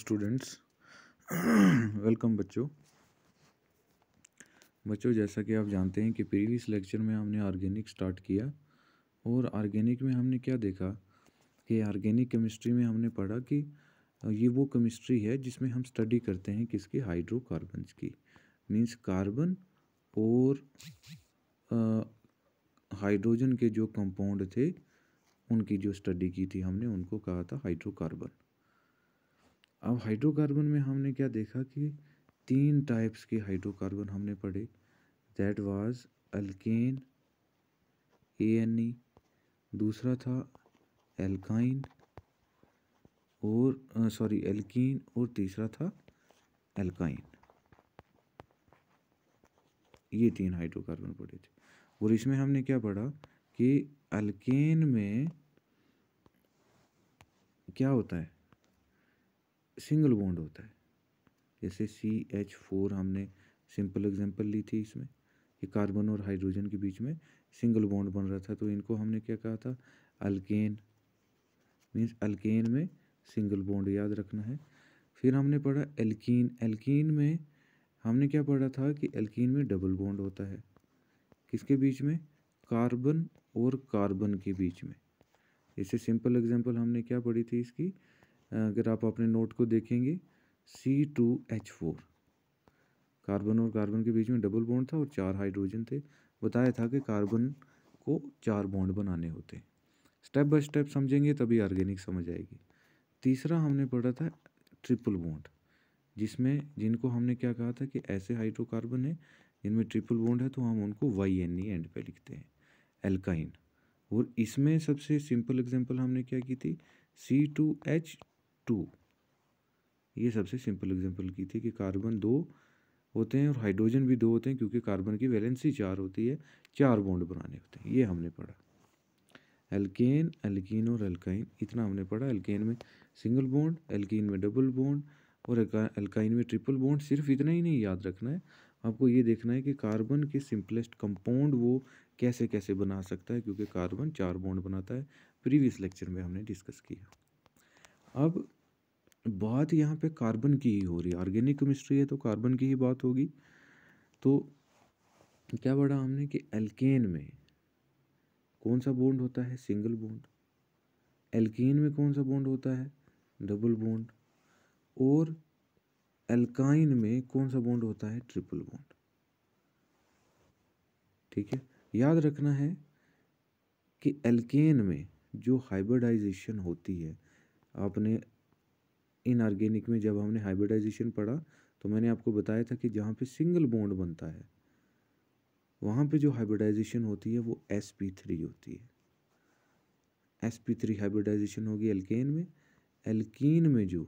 students welcome बच्चों बच्चों जैसा कि आप जानते हैं कि प्रीवियस लेक्चर में हमने ऑर्गेनिक स्टार्ट किया और ऑर्गेनिक में हमने क्या देखा कि ऑर्गेनिक केमिस्ट्री में हमने पढ़ा कि ये वो केमिस्ट्री है जिसमें हम स्टडी करते हैं किसकी हाइड्रोकार्बन की मीन्स कार्बन और हाइड्रोजन के जो कंपाउंड थे उनकी जो स्टडी की थी हमने उनको कहा था हाइड्रोकार्बन अब हाइड्रोकार्बन में हमने क्या देखा कि तीन टाइप्स के हाइड्रोकार्बन हमने पढ़े that was alkane A N E दूसरा था एल्काइन और सॉरी एल्कीन और तीसरा था एल्काइन ये तीन हाइड्रोकार्बन पढ़े थे और इसमें हमने क्या पढ़ा कि अल्केन में क्या होता है सिंगल बॉन्ड होता है जैसे सी एच फोर हमने सिंपल एग्जांपल ली थी इसमें कि कार्बन और हाइड्रोजन के बीच में सिंगल बॉन्ड बन रहा था तो इनको हमने क्या कहा था अल्केन मीन्स अल्केन में सिंगल बॉन्ड याद रखना है फिर हमने पढ़ा एल्कीन एल्कीन में हमने क्या पढ़ा था कि एल्कीन में डबल बॉन्ड होता है किसके बीच में कार्बन और कार्बन के बीच में इससे सिंपल एग्जांपल हमने क्या पढ़ी थी इसकी अगर आप अपने नोट को देखेंगे C two H four carbon और कार्बन के बीच में डबल बॉन्ड था और चार हाइड्रोजन थे बताया था कि कार्बन को चार बॉन्ड बनाने होते स्टेप बाय स्टेप समझेंगे तभी ऑर्गेनिक समझ आएगी तीसरा हमने पढ़ा था ट्रिपल बॉन्ड जिसमें जिनको हमने क्या कहा था कि ऐसे हाइड्रोकार्बन है जिनमें ट्रिपल बॉन्ड है तो हम उनको वाई एन ई एंड पे लिखते हैं एल्काइन और इसमें सबसे सिंपल एग्जांपल हमने क्या की थी सी टू एच टू ये सबसे सिंपल एग्जांपल की थी कि कार्बन दो होते हैं और हाइड्रोजन भी दो होते हैं क्योंकि कार्बन की वैलेंसी चार होती है चार बॉन्ड बनाने होते हैं ये हमने पढ़ा एल्केन एल्किन और एल्काइन इतना हमने पढ़ा एल्केन में सिंगल बॉन्ड एल्किन में डबल बॉन्ड और एल्काइन में ट्रिपल बॉन्ड सिर्फ इतना ही नहीं याद रखना है आपको ये देखना है कि कार्बन के सिंपलेस्ट कंपाउंड वो कैसे कैसे बना सकता है क्योंकि कार्बन चार बॉन्ड बनाता है प्रीवियस लेक्चर में हमने डिस्कस किया अब बात यहाँ पे कार्बन की ही हो रही है ऑर्गेनिक केमिस्ट्री है तो कार्बन की ही बात होगी तो क्या पढ़ा हमने कि एल्केन में कौन सा बोंड होता है सिंगल बोंड एल्केन में कौन सा बोंड होता है डबल बोंड और एल्काइन में कौन सा बोंड होता है ट्रिपल बोंड ठीक है याद रखना है कि एल्केन में जो हाइब्रिडाइजेशन होती है आपने इनऑर्गेनिक में जब हमने हाइब्रिडाइजेशन पढ़ा तो मैंने आपको बताया था कि जहाँ पे सिंगल बॉन्ड बनता है वहाँ पे जो हाइब्रिडाइजेशन होती है वो एस पी थ्री होती है एस पी थ्री हाइब्रिडाइजेशन होगी एल्केन में एल्कीन में जो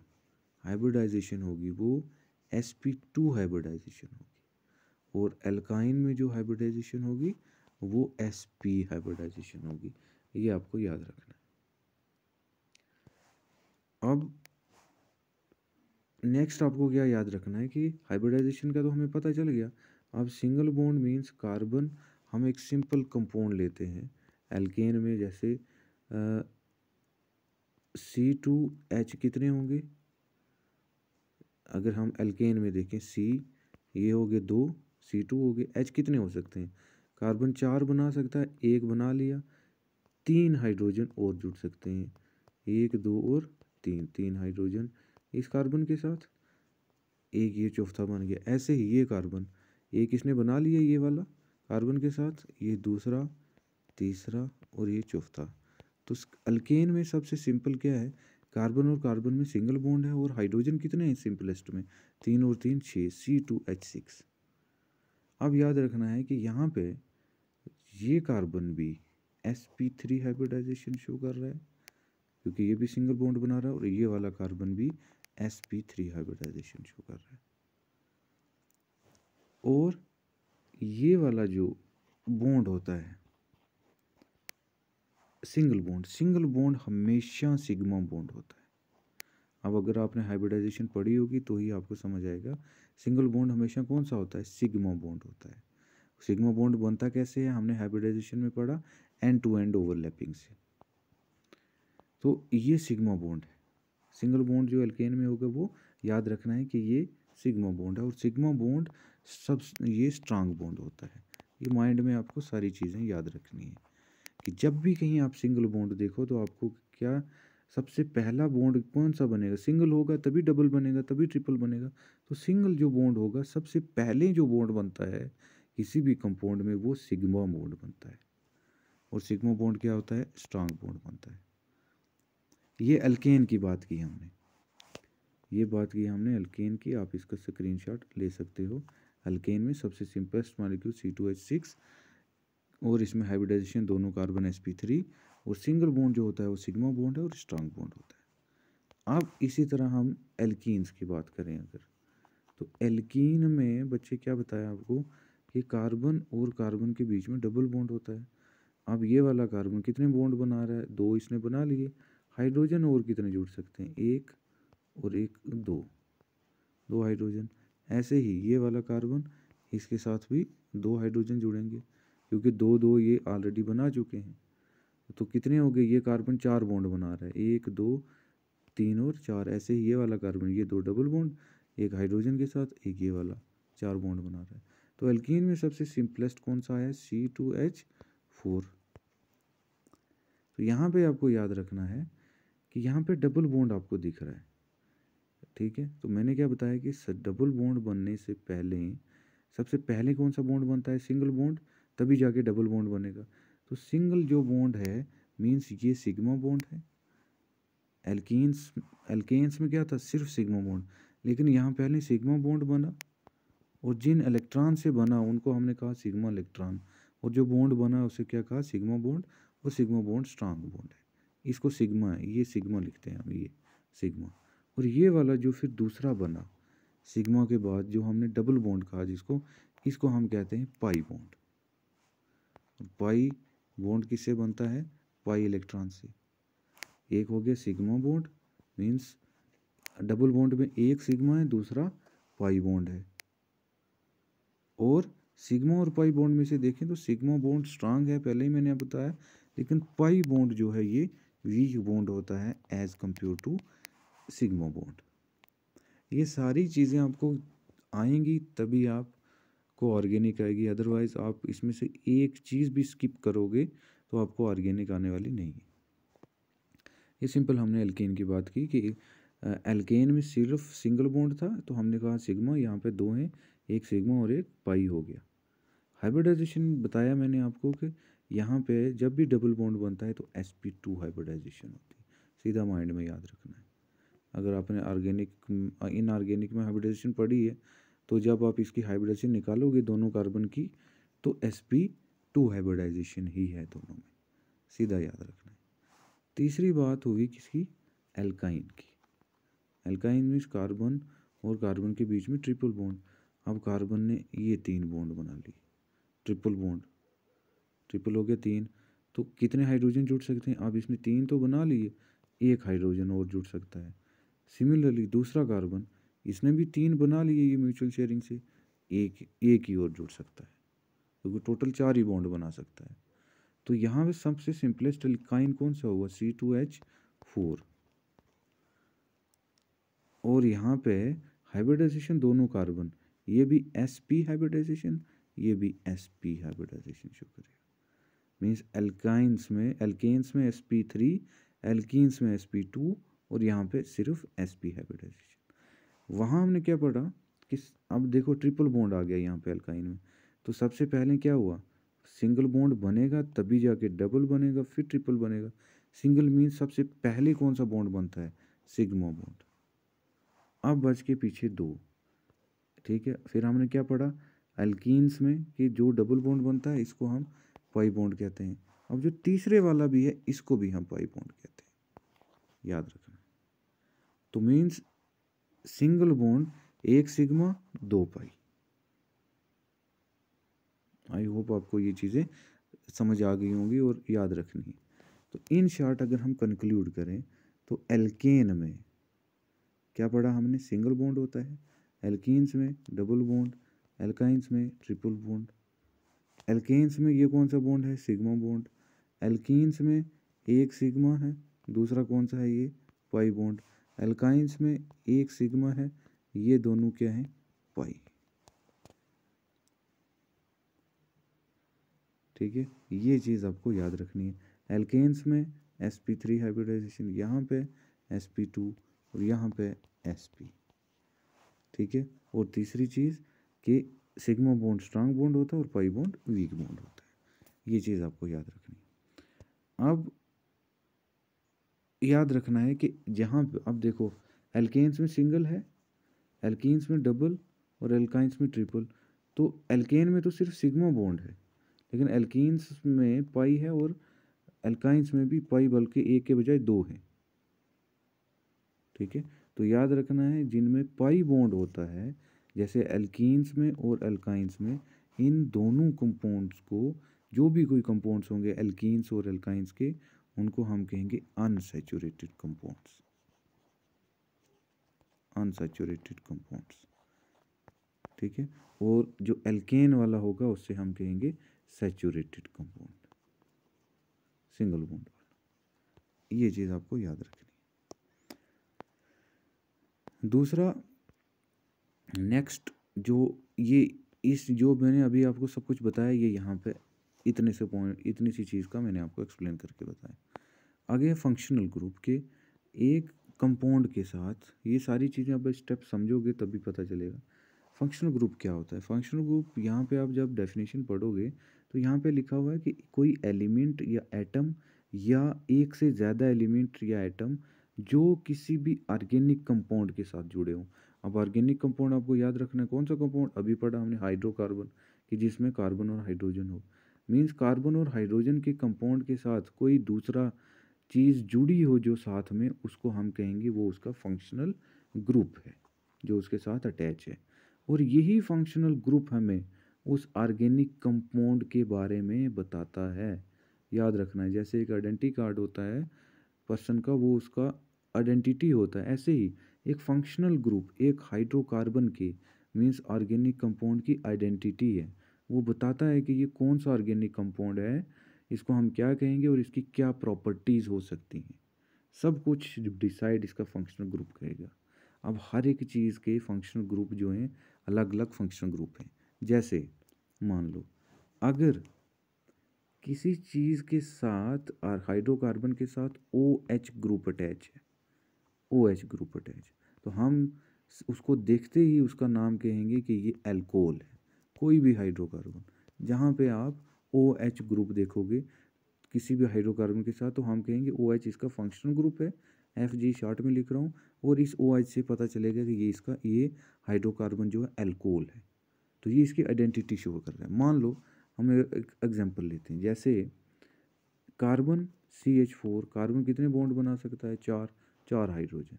हाइब्रिडाइजेशन होगी वो एस पी टू हाइब्रिडाइजेशन होगी और एल्काइन में जो हाइब्रिडाइजेशन होगी वो एस पी हाइब्रिडाइजेशन होगी ये आपको याद रखना है अब नेक्स्ट आपको क्या याद रखना है कि हाइब्रिडाइजेशन का तो हमें पता चल गया अब सिंगल बॉन्ड मींस कार्बन हम एक सिंपल कंपाउंड लेते हैं एल्केन में जैसे सी टू एच कितने होंगे अगर हम एल्केन में देखें सी ये हो गए दो सी टू हो गए एच कितने हो सकते हैं कार्बन चार बना सकता है एक बना लिया तीन हाइड्रोजन और जुड़ सकते हैं एक दो और तीन तीन हाइड्रोजन इस कार्बन के साथ एक ये चौथा बन गया ऐसे ही ये कार्बन एक इसने बना लिया ये वाला कार्बन के साथ ये दूसरा तीसरा और ये चौथा तो अल्केन में सबसे सिंपल क्या है कार्बन और कार्बन में सिंगल बॉन्ड है और हाइड्रोजन कितने हैं सिंपलेस्ट में तीन और तीन छः सी टू एच सिक्स अब याद रखना है कि यहाँ पे ये कार्बन भी S P three hybridization show कर रहा है क्योंकि ये भी सिंगल बॉन्ड बना रहा है और ये वाला कार्बन भी S P three hybridization show कर रहा है और ये वाला जो बॉन्ड होता है सिंगल बॉन्ड सिंगल बॉन्ड हमेशा सिग्मा बॉन्ड होता है अब अगर आपने हाइब्रिडाइजेशन पढ़ी होगी तो ही आपको समझ आएगा सिंगल बॉन्ड हमेशा कौन सा होता है सिग्मा बॉन्ड होता है सिग्मा बॉन्ड बनता कैसे है हमने हाइब्रिडाइजेशन में पढ़ा एंड टू एंड ओवरलैपिंग से तो ये सिग्मा बॉन्ड है सिंगल बॉन्ड जो एल्केन में होगा वो याद रखना है कि ये सिग्मा बॉन्ड है और सिग्मा बॉन्ड सब ये स्ट्रांग बॉन्ड होता है ये माइंड में आपको सारी चीज़ें याद रखनी है कि जब भी कहीं आप सिंगल बॉन्ड देखो तो आपको क्या सबसे पहला बॉन्ड कौन सा बनेगा सिंगल होगा तभी डबल बनेगा तभी ट्रिपल बनेगा तो सिंगल जो बॉन्ड होगा सबसे पहले जो बॉन्ड बनता है किसी भी कंपाउंड में वो सिग्मा बॉन्ड बनता है और सिग्मा बॉन्ड क्या होता है स्ट्रांग बॉन्ड बनता है ये अल्केन की बात की हमने ये बात की हमने अल्केन की आप इसका स्क्रीनशॉट ले सकते हो अल्केन में सबसे simplest molecule C two H six और इसमें हाइब्रिडाइजेशन दोनों कार्बन एस पी थ्री और सिंगल बॉन्ड जो होता है वो सिग्मा बॉन्ड है और स्ट्रांग बॉन्ड होता है अब इसी तरह हम एल्कीन्स की बात करें अगर तो एल्कीन में बच्चे क्या बताया आपको कि कार्बन और कार्बन के बीच में डबल बॉन्ड होता है अब ये वाला कार्बन कितने बॉन्ड बना रहा है दो इसने बना लिए हाइड्रोजन और कितने जुड़ सकते हैं एक और एक दो दो हाइड्रोजन ऐसे ही ये वाला कार्बन इसके साथ भी दो हाइड्रोजन जुड़ेंगे क्योंकि दो दो ये ऑलरेडी बना चुके हैं तो कितने हो गए ये कार्बन चार बॉन्ड बना रहा है एक दो तीन और चार ऐसे ही ये वाला कार्बन ये दो डबल बॉन्ड एक हाइड्रोजन के साथ एक ये वाला चार बॉन्ड बना रहा है तो एल्कीन में सबसे सिंपलेस्ट कौन सा है सी टू एच फोर तो यहाँ पे आपको याद रखना है कि यहाँ पे डबल बॉन्ड आपको दिख रहा है ठीक है तो मैंने क्या बताया कि डबल बॉन्ड बनने से पहले सबसे पहले कौन सा बॉन्ड बनता है सिंगल बॉन्ड तभी जाके डबल बॉन्ड बनेगा तो सिंगल जो बॉन्ड है मीन्स ये सिग्मा बॉन्ड है एल्केन्स एल्केन्स में क्या था सिर्फ सिग्मा बॉन्ड लेकिन यहाँ पहले सिग्मा बॉन्ड बना और जिन इलेक्ट्रॉन से बना उनको हमने कहा सिग्मा इलेक्ट्रॉन और जो बॉन्ड बना उसे क्या कहा सिग्मा बॉन्ड और सिग्मा बॉन्ड स्ट्रांग बॉन्ड है इसको सिग्मा है ये सिग्मा लिखते हैं हम ये सिग्मा और ये वाला जो फिर दूसरा बना सिग्मा के बाद जो हमने डबल बॉन्ड कहा जिसको इसको हम कहते हैं पाई बॉन्ड पाई बॉन्ड किससे बनता है पाई इलेक्ट्रॉन से एक हो गया sigma bond means double bond में एक सिग्मा है दूसरा पाई बॉन्ड है और सिग्मा और पाई बॉन्ड में से देखें तो सिग्मा बॉन्ड स्ट्रांग है पहले ही मैंने बताया लेकिन पाई बॉन्ड जो है ये वी बॉन्ड होता है as compare to sigma bond ये सारी चीज़ें आपको आएंगी तभी आप को ऑर्गेनिक आएगी अदरवाइज़ आप इसमें से एक चीज़ भी स्किप करोगे तो आपको ऑर्गेनिक आने वाली नहीं है ये सिंपल हमने एल्केन की बात की कि एल्केन में सिर्फ सिंगल बॉन्ड था तो हमने कहा सिग्मा यहाँ पे दो हैं एक सिग्मा और एक पाई हो गया हाइब्रिडाइजेशन बताया मैंने आपको कि यहाँ पे जब भी डबल बॉन्ड बनता है तो एस पी टू हाइब्रिडाइजेशन होती है सीधा माइंड में याद रखना है अगर आपने ऑर्गेनिक इन ऑर्गेनिक में हाइब्रिडाइजेशन पढ़ी है तो जब आप इसकी हाइब्रिडाइजेशन निकालोगे दोनों कार्बन की तो एस पी टू हाइब्रिडाइजेशन ही है दोनों में सीधा याद रखना है तीसरी बात होगी किसकी एल्काइन की एल्काइन मीन्स कार्बन और कार्बन के बीच में ट्रिपल बॉन्ड अब कार्बन ने ये तीन बॉन्ड बना लिए ट्रिपल बॉन्ड ट्रिपल हो गया तीन तो कितने हाइड्रोजन जुड़ सकते हैं आप इसमें तीन तो बना लिए एक हाइड्रोजन और जुड़ सकता है सिमिलरली दूसरा कार्बन इसने भी तीन बना लिए ये म्यूचुअल शेयरिंग से एक एक ही और जुड़ सकता है क्योंकि तो टोटल चार ही बॉन्ड बना सकता है तो यहाँ पे सबसे सिंपलेस्ट अल्काइन कौन सा होगा सी टू एच फोर और यहाँ पे हाइब्रिडाइजेशन दोनों कार्बन ये भी एस पी हाइब्रिडाइजेशन ये भी S P hybridization show means alkynes में एल्केन्स में एस पी थ्री एल्किस में एस पी टू और यहाँ पे सिर्फ एस पी हाइब्रिडाइजेशन वहाँ हमने क्या पढ़ा कि अब देखो ट्रिपल बॉन्ड आ गया यहाँ पे एल्काइन में तो सबसे पहले क्या हुआ सिंगल बॉन्ड बनेगा तभी जाके डबल बनेगा फिर ट्रिपल बनेगा सिंगल मीन्स सबसे पहले कौन सा बॉन्ड बनता है सिग्मा बॉन्ड अब बच के पीछे दो ठीक है फिर हमने क्या पढ़ा एल्किस में कि जो डबल बॉन्ड बनता है इसको हम पाई बॉन्ड कहते हैं अब जो तीसरे वाला भी है इसको भी हम पाई बॉन्ड कहते हैं याद रखना तो मीन्स सिंगल बॉन्ड एक सिग्मा दो पाई आई होप आपको ये चीज़ें समझ आ गई होंगी और याद रखनी है तो इन शॉर्ट अगर हम कंक्लूड करें तो एल्केन में क्या पढ़ा हमने सिंगल बॉन्ड होता है एल्किन्स में डबल बॉन्ड एल्काइंस में ट्रिपल बॉन्ड एल्केन्स में ये कौन सा बॉन्ड है सिग्मा बॉन्ड एल्कीन्स में एक सिग्मा है दूसरा कौन सा है ये पाई बॉन्ड एल्काइंस में एक सिग्मा है ये दोनों क्या है पाई ठीक है ये चीज़ आपको याद रखनी है एल्केन्स में एस पी थ्री हाइब्रिडाइजेशन यहाँ पे एस पी टू और यहाँ पे एस पी ठीक है और तीसरी चीज़ कि सिग्मा बॉन्ड स्ट्रांग बॉन्ड होता है और पाई बॉन्ड वीक बॉन्ड होता है ये चीज़ आपको याद रखनी है अब याद रखना है कि जहाँ अब देखो एल्केन्स में सिंगल है एल्केन्स में डबल और एल्काइंस में ट्रिपल तो एल्केन में तो सिर्फ सिग्मा बॉन्ड है लेकिन एल्केन्स में पाई है और एल्काइंस में भी पाई बल्कि एक के बजाय दो है ठीक है तो याद रखना है जिनमें पाई बॉन्ड होता है जैसे अल्कीन्स में और एल्काइंस में इन दोनों कंपाउंड्स को जो भी कोई कंपाउंड्स होंगे एल्किस और अल्काइंस के उनको हम कहेंगे अनसेचुरेटेड कंपाउंड्स अनसेचुरेटेड कंपाउंड्स ठीक है और जो एल्केन वाला होगा उससे हम कहेंगे सेचुरेटेड कंपाउंड सिंगल बॉन्ड वाला ये चीज़ आपको याद रखनी है दूसरा नेक्स्ट जो ये इस जो मैंने अभी आपको सब कुछ बताया ये यहाँ पे इतने से पॉइंट इतनी सी चीज़ का मैंने आपको एक्सप्लेन करके बताया आगे फंक्शनल ग्रुप के एक कंपाउंड के साथ ये सारी चीज़ें आप स्टेप समझोगे तभी पता चलेगा फंक्शनल ग्रुप क्या होता है फंक्शनल ग्रुप यहाँ पे आप जब डेफिनेशन पढ़ोगे तो यहाँ पे लिखा हुआ है कि कोई एलिमेंट या एटम या एक से ज़्यादा एलिमेंट या एटम जो किसी भी ऑर्गेनिक कंपाउंड के साथ जुड़े हों अब ऑर्गेनिक कंपाउंड आपको याद रखना है कौन सा कंपाउंड अभी पढ़ा हमने हाइड्रोकार्बन कि जिसमें कार्बन और हाइड्रोजन हो मीन्स कार्बन और हाइड्रोजन के कंपाउंड के साथ कोई दूसरा चीज़ जुड़ी हो जो साथ में उसको हम कहेंगे वो उसका फंक्शनल ग्रुप है जो उसके साथ अटैच है और यही फंक्शनल ग्रुप हमें उस आर्गेनिक कंपाउंड के बारे में बताता है याद रखना है जैसे एक आइडेंटी कार्ड होता है पर्सन का वो उसका आइडेंटिटी होता है ऐसे ही एक फंक्शनल ग्रुप एक हाइड्रोकार्बन के मीन्स ऑर्गेनिक कंपाउंड की आइडेंटिटी है वो बताता है कि ये कौन सा ऑर्गेनिक कंपाउंड है इसको हम क्या कहेंगे और इसकी क्या प्रॉपर्टीज़ हो सकती हैं सब कुछ डिसाइड इसका फंक्शनल ग्रुप करेगा अब हर एक चीज़ के फंक्शनल ग्रुप जो हैं अलग अलग फंक्शनल ग्रुप हैं जैसे मान लो अगर किसी चीज़ के साथ और हाइड्रोकार्बन के साथ ओ एच ग्रुप अटैच है ओ एच ग्रुप अटैच तो हम उसको देखते ही उसका नाम कहेंगे कि ये एल्कोल है कोई भी हाइड्रोकार्बन जहाँ पे आप ओ एच ग्रुप देखोगे किसी भी हाइड्रोकार्बन के साथ तो हम कहेंगे ओ एच इसका फंक्शनल ग्रुप है एफ जी शार्ट में लिख रहा हूँ और इस ओ एच से पता चलेगा कि ये इसका ये हाइड्रोकार्बन जो है एल्कोल है तो ये इसकी आइडेंटिटी शो कर रहा है मान लो हम एक एग्जाम्पल लेते हैं जैसे carbon C H four carbon कितने बॉन्ड बना सकता है चार चार हाइड्रोजन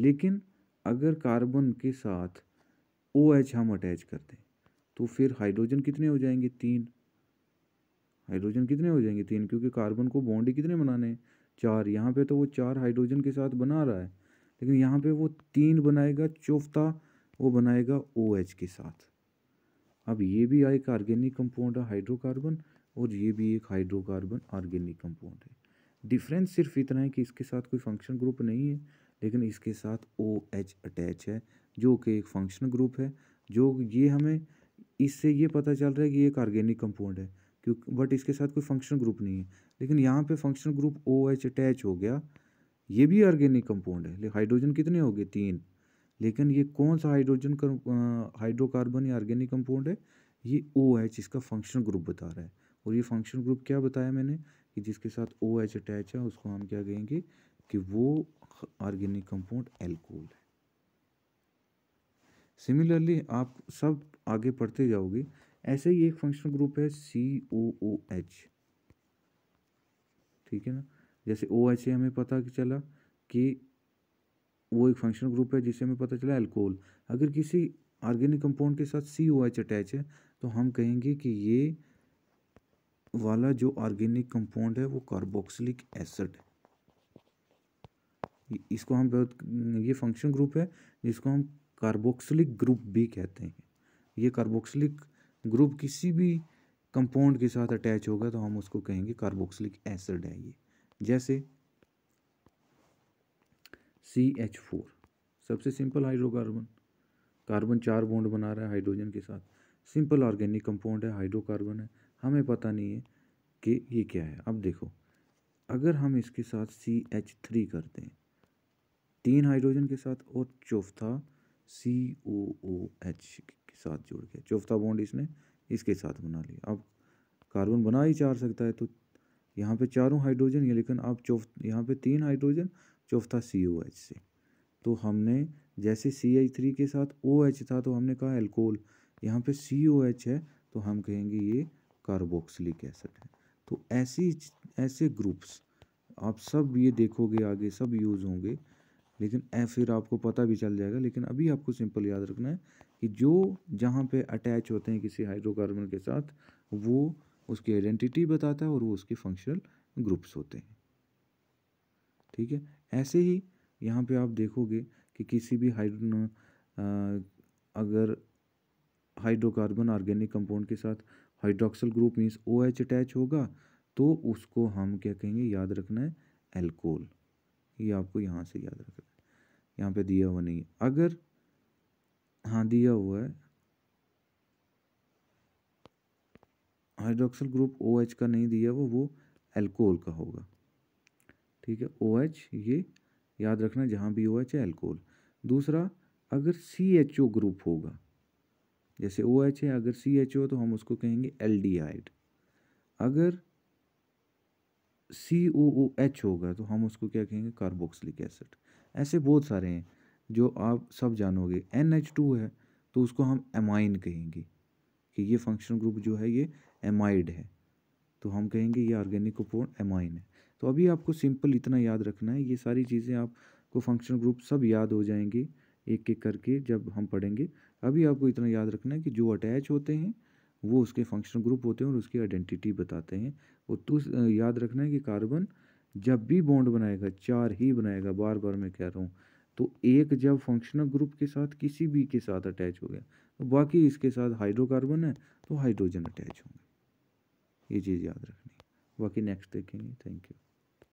लेकिन अगर कार्बन के साथ ओ OH हम अटैच कर दें तो फिर हाइड्रोजन कितने हो जाएंगे तीन हाइड्रोजन कितने हो जाएंगे तीन क्योंकि कार्बन को बॉन्ड ही कितने बनाने हैं चार यहाँ पे तो वो चार हाइड्रोजन के साथ बना रहा है लेकिन यहाँ पे वो तीन बनाएगा चौथा वो बनाएगा ओ OH के साथ अब ये भी एक आर्गेनिक कंपाउंड है हाइड्रोकार्बन और ये भी एक हाइड्रोकार्बन आर्गेनिक कंपाउंड है डिफरेंस सिर्फ इतना है कि इसके साथ कोई फंक्शन ग्रुप नहीं है लेकिन इसके साथ ओ एच अटैच है जो कि एक फंक्शन ग्रुप है जो ये हमें इससे ये पता चल रहा है कि ये एक ऑर्गेनिक कंपाउंड है क्योंकि बट इसके साथ कोई फंक्शन ग्रुप नहीं है लेकिन यहाँ पे function group O H attach हो गया ये भी ऑर्गेनिक कंपाउंड है हाइड्रोजन कितने हो गए तीन लेकिन ये कौन सा हाइड्रोजन हाइड्रोकार्बन या ऑर्गेनिक कंपाउंड है ये ओ एच इसका फंक्शनल ग्रुप बता रहा है और ये फंक्शन ग्रुप क्या बताया मैंने कि जिसके साथ ओ एच अटैच है उसको हम क्या कहेंगे कि वो ऑर्गेनिक कंपाउंड एल्कोल है सिमिलरली आप सब आगे पढ़ते जाओगे ऐसे ही एक फंक्शनल ग्रुप है सी ओ ओ एच ठीक है ना जैसे ओ एच एच हमें पता चला कि वो एक फंक्शनल ग्रुप है जिसे हमें पता चला एल्कोहल अगर किसी ऑर्गेनिक कंपाउंड के साथ सी ओ एच अटैच है तो हम कहेंगे कि ये वाला जो ऑर्गेनिक कंपाउंड है वो कार्बोक्सिलिक एसिड है इसको हम ये फंक्शन ग्रुप है जिसको हम कार्बोक्सिलिक ग्रुप भी कहते हैं ये कार्बोक्सिलिक ग्रुप किसी भी कंपाउंड के साथ अटैच होगा तो हम उसको कहेंगे कार्बोक्सिलिक एसिड है ये जैसे सी एच फोर सबसे सिंपल हाइड्रोकार्बन कार्बन चार बॉन्ड बना रहा है हाइड्रोजन के साथ सिंपल ऑर्गेनिक कंपाउंड है हाइड्रोकार्बन है हमें पता नहीं है कि ये क्या है अब देखो अगर हम इसके साथ सी एच थ्री कर दें तीन हाइड्रोजन के साथ और चौथा सी ओ ओ एच के साथ जोड़ के चौथा बॉन्ड इसने इसके साथ बना लिया अब कार्बन बना ही चार सकता है तो यहाँ पे चारों हाइड्रोजन है लेकिन अब चौथ यहाँ पे तीन हाइड्रोजन चौथा सी ओ एच से तो हमने जैसे सी एच थ्री के साथ ओ एच था तो हमने कहा एल्कोहल यहाँ पे सी ओ एच है तो हम कहेंगे ये कार्बोक्सिलिक एसिड है तो ऐसी ऐसे ग्रुप्स आप सब ये देखोगे आगे सब यूज़ होंगे लेकिन ए फिर आपको पता भी चल जाएगा लेकिन अभी आपको सिंपल याद रखना है कि जो जहाँ पे अटैच होते हैं किसी हाइड्रोकार्बन के साथ वो उसकी आइडेंटिटी बताता है और वो उसके फंक्शनल ग्रुप्स होते हैं ठीक है ऐसे ही यहाँ पे आप देखोगे कि किसी भी हाइड्रो अगर हाइड्रोकार्बन ऑर्गेनिक कंपाउंड के साथ hydroxyl group means O H attach होगा तो उसको हम क्या कहेंगे याद रखना है एल्कोल ये आपको यहाँ से याद रखना है यहाँ पे दिया हुआ नहीं अगर हाँ दिया हुआ है हाइड्रोक्सल ग्रुप ओ एच का नहीं दिया हुआ वो एल्कोहल का होगा ठीक है ओ एच ये याद रखना जहाँ भी ओ एच है एल्कोहल दूसरा अगर सी एच ओ ग्रुप होगा जैसे ओ OH एच है अगर सी एच हो तो हम उसको कहेंगे एल डी हाइड अगर सी ओ ओ एच होगा तो हम उसको क्या कहेंगे कार्बोक्सिलिक एसिड ऐसे बहुत सारे हैं जो आप सब जानोगे एन एच टू है तो उसको हम एमाइन कहेंगे कि ये फंक्शन ग्रुप जो है ये एमाइड है तो हम कहेंगे ये ऑर्गेनिक कोपोन एमाइन है तो अभी आपको सिंपल इतना याद रखना है ये सारी चीज़ें आपको फंक्शन ग्रुप सब याद हो जाएंगे एक एक करके जब हम पढ़ेंगे अभी आपको इतना याद रखना है कि जो अटैच होते हैं वो उसके फंक्शनल ग्रुप होते हैं और उसकी आइडेंटिटी बताते हैं और तो याद रखना है कि कार्बन जब भी बॉन्ड बनाएगा चार ही बनाएगा बार बार मैं कह रहा हूँ तो एक जब फंक्शनल ग्रुप के साथ किसी भी के साथ अटैच हो गया तो बाकी इसके साथ हाइड्रोकार्बन है तो हाइड्रोजन अटैच होंगे ये चीज़ याद रखनी बाकी नेक्स्ट देखेंगे थैंक यू